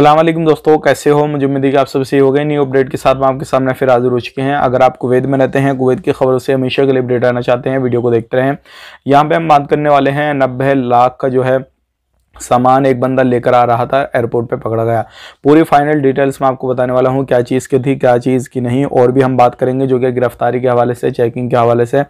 सलामकुम दोस्तों कैसे हो मुझे उम्मीद है कि आप सबसे हो गए न्यू अपडेट के साथ में आपके सामने फिर हाजिर हो चुके हैं अगर आप कुवैत में रहते हैं कुवैत की खबरों से हमेशा के लिए अपडेट आना चाहते हैं वीडियो को देखते रहें यहाँ पे हम बात करने वाले हैं नब्बे लाख का जो है सामान एक बंदा लेकर आ रहा था एयरपोर्ट पे पकड़ा गया पूरी फाइनल डिटेल्स मैं आपको बताने वाला हूँ क्या चीज़ की थी क्या चीज़ की नहीं और भी हम बात करेंगे जो कि गिरफ्तारी के हवाले से चेकिंग के हवाले से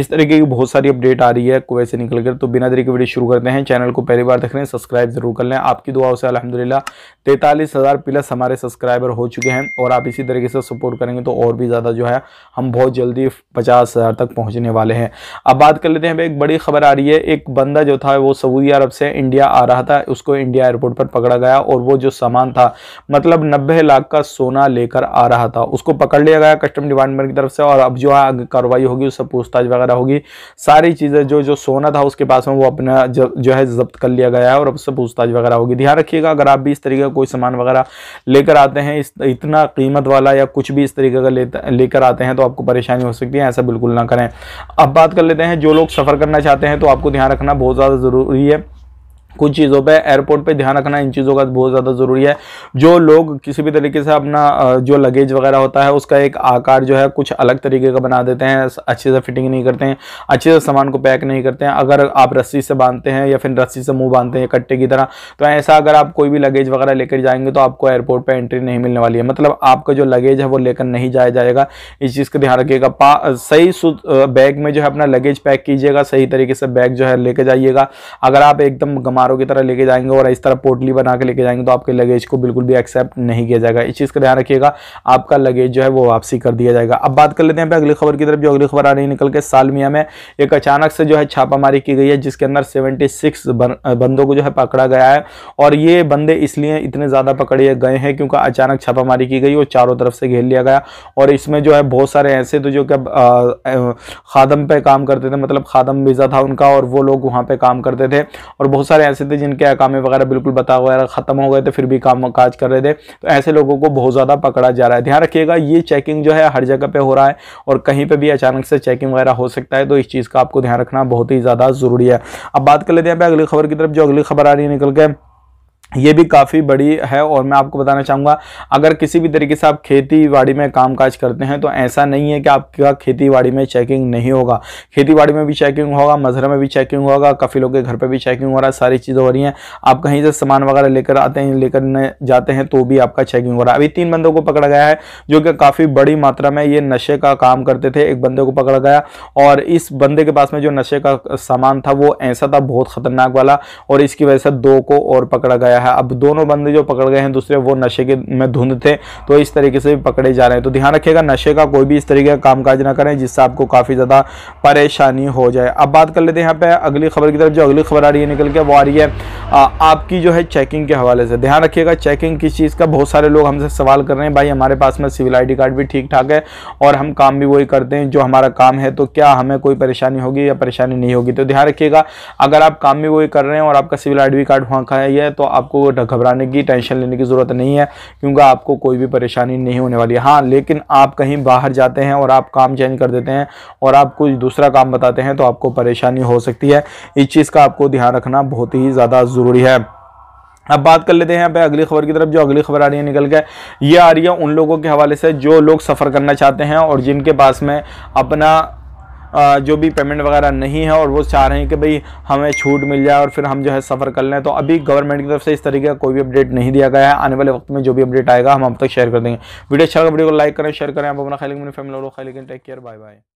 इस तरीके की बहुत सारी अपडेट आ रही है कुएं से निकल कर तो बिना तरीके वीडियो शुरू करते हैं चैनल को पहली बार देख रहे हैं सब्सक्राइब जरूर कर लें आपकी दुआओं से अलहमदिल्ला तैंतालीस हज़ार प्लस हमारे सब्सक्राइबर हो चुके हैं और आप इसी तरीके से सपोर्ट करेंगे तो और भी ज़्यादा जो है हम बहुत जल्दी पचास हज़ार तक पहुँचने वाले हैं अब बात कर लेते हैं एक बड़ी खबर आ रही है एक बंदा जो था वो सऊदी अरब से इंडिया आ रहा रहा था उसको इंडिया एयरपोर्ट पर पकड़ा गया और वो जो सामान था मतलब नब्बे लाख का सोना लेकर आ रहा था उसको पकड़ लिया गया कस्टम डिपार्टमेंट की तरफ से और अब जो है कार्रवाई होगी उससे पूछताछ वगैरह होगी सारी चीज़ें जो जो सोना था उसके पास में वो अपना जो है जब्त कर लिया गया है और उससे पूछताछ वगैरह होगी ध्यान रखिएगा अगर आप भी इस तरीके का कोई सामान वगैरह लेकर आते हैं इतना कीमत वाला या कुछ भी इस तरीके का लेकर आते हैं तो आपको परेशानी हो सकती है ऐसा बिल्कुल ना करें अब बात कर लेते हैं जो लोग सफ़र करना चाहते हैं तो आपको ध्यान रखना बहुत ज़्यादा ज़रूरी है कुछ चीज़ों पे एयरपोर्ट पे ध्यान रखना इन चीज़ों का बहुत ज़्यादा ज़रूरी है जो लोग किसी भी तरीके से अपना जो लगेज वगैरह होता है उसका एक आकार जो है कुछ अलग तरीके का बना देते हैं अच्छे से फिटिंग नहीं करते हैं अच्छे से सामान को पैक नहीं करते हैं अगर आप रस्सी से बांधते हैं या फिर रस्सी से मुँह बांधते हैं कट्टे की तरह तो ऐसा अगर आप कोई भी लगेज वगैरह लेकर जाएंगे तो आपको एयरपोर्ट पर एंट्री नहीं मिलने वाली है मतलब आपका जो लगेज है वो लेकर नहीं जाया जाएगा इस चीज़ का ध्यान रखिएगा सही बैग में जो है अपना लगेज पैक कीजिएगा सही तरीके से बैग जो है लेके जाइएगा अगर आप एकदम गमा आर की तरह लेके जाएंगे और इस तरह पोटली बना के लेके जाएंगे तो आपके लगेज को बिल्कुल भी एक्सेप्ट नहीं किया जाएगा इस चीज़ का ध्यान रखिएगा आपका लगेज जो है वो वापसी कर दिया जाएगा अब बात कर लेते हैं अगली खबर की तरफ जो अगली खबर आ रही निकल के सालमिया में एक अचानक से जो है छापामारी की गई है जिसके अंदर सेवेंटी सिक्स बंदों को जो है पकड़ा गया है और ये बंदे इसलिए इतने ज़्यादा पकड़े गए हैं क्योंकि अचानक छापामारी की गई और चारों तरफ से घेर लिया गया और इसमें जो है बहुत सारे ऐसे तो जो कि खादम पे काम करते थे मतलब खादम वीज़ा था उनका और वो लोग वहाँ पे काम करते थे और बहुत सारे ऐसे ऐसे थे जिनके अकामे वगैरह बिल्कुल बता वगैरह ख़त्म हो गए थे फिर भी काम काज कर रहे थे तो ऐसे लोगों को बहुत ज़्यादा पकड़ा जा रहा है ध्यान रखिएगा ये चेकिंग जो है हर जगह पर हो रहा है और कहीं पर भी अचानक से चेकिंग वगैरह हो सकता है तो इस चीज़ का आपको ध्यान रखना बहुत ही ज़्यादा ज़रूरी है अब बात कर लेते हैं अगली खबर की तरफ जो अगली खबर आ रही है निकल के ये भी काफ़ी बड़ी है और मैं आपको बताना चाहूँगा अगर किसी भी तरीके से आप खेती बाड़ी में कामकाज करते हैं तो ऐसा नहीं है कि आपका खेती बाड़ी में चेकिंग नहीं होगा खेती बाड़ी में भी चेकिंग होगा मजहरा में भी चेकिंग होगा काफ़ी लोग के घर पर भी चेकिंग हो रहा है सारी चीज़ें हो रही हैं आप कहीं से सामान वगैरह लेकर आते हैं लेकर जाते हैं तो भी आपका चेकिंग हो रहा है अभी तीन बंदों को पकड़ा गया है जो कि काफ़ी बड़ी मात्रा में ये नशे का काम करते थे एक बंदे को पकड़ा गया और इस बंदे के पास में जो नशे का सामान था वो ऐसा था बहुत ख़तरनाक वाला और इसकी वजह से दो को और पकड़ा गया गया है अब दोनों बंदे जो पकड़ गए हैं दूसरे वो नशे के में धुंध थे तो इस तरीके से भी पकड़े जा रहे हैं तो ध्यान रखिएगा नशे का कोई भी इस तरीके का कामकाज ना करें जिससे आपको काफ़ी ज़्यादा परेशानी हो जाए अब बात कर लेते हैं यहाँ पर अगली खबर की तरफ जो अगली खबर आ रही है निकल के वो आ रही है आपकी जो है चेकिंग के हवाले से ध्यान रखिएगा चेकिंग किस चीज़ का बहुत सारे लोग हमसे सवाल कर रहे हैं भाई हमारे पास में सिविल आई कार्ड भी ठीक ठाक है और हम काम भी वही करते हैं जो हमारा काम है तो क्या हमें कोई परेशानी होगी या परेशानी नहीं होगी तो ध्यान रखिएगा अगर आप काम भी वही कर रहे हैं और आपका सिविल आई कार्ड वहाँ का है तो आप आपको घबराने की टेंशन लेने की ज़रूरत नहीं है क्योंकि आपको कोई भी परेशानी नहीं होने वाली हाँ लेकिन आप कहीं बाहर जाते हैं और आप काम चेंज कर देते हैं और आप कुछ दूसरा काम बताते हैं तो आपको परेशानी हो सकती है इस चीज़ का आपको ध्यान रखना बहुत ही ज़्यादा ज़रूरी है अब बात कर लेते हैं यहाँ अगली खबर की तरफ जो अगली खबर आ रही है निकल के ये आ रही है उन लोगों के हवाले से जो लोग सफ़र करना चाहते हैं और जिनके पास में अपना जो भी पेमेंट वगैरह नहीं है और वो चाह रहे हैं कि भाई हमें छूट मिल जाए और फिर हम जो है सफ़र कर लें तो अभी गवर्नमेंट की तरफ से इस तरीके का कोई भी अपडेट नहीं दिया गया है आने वाले वक्त में जो भी अपडेट आएगा हम अब तक शेयर कर देंगे वीडियो अच्छा वीडियो को लाइक करें शेयर करें आप अपना खाली फैमिली खाली टेक केयर बाय बाय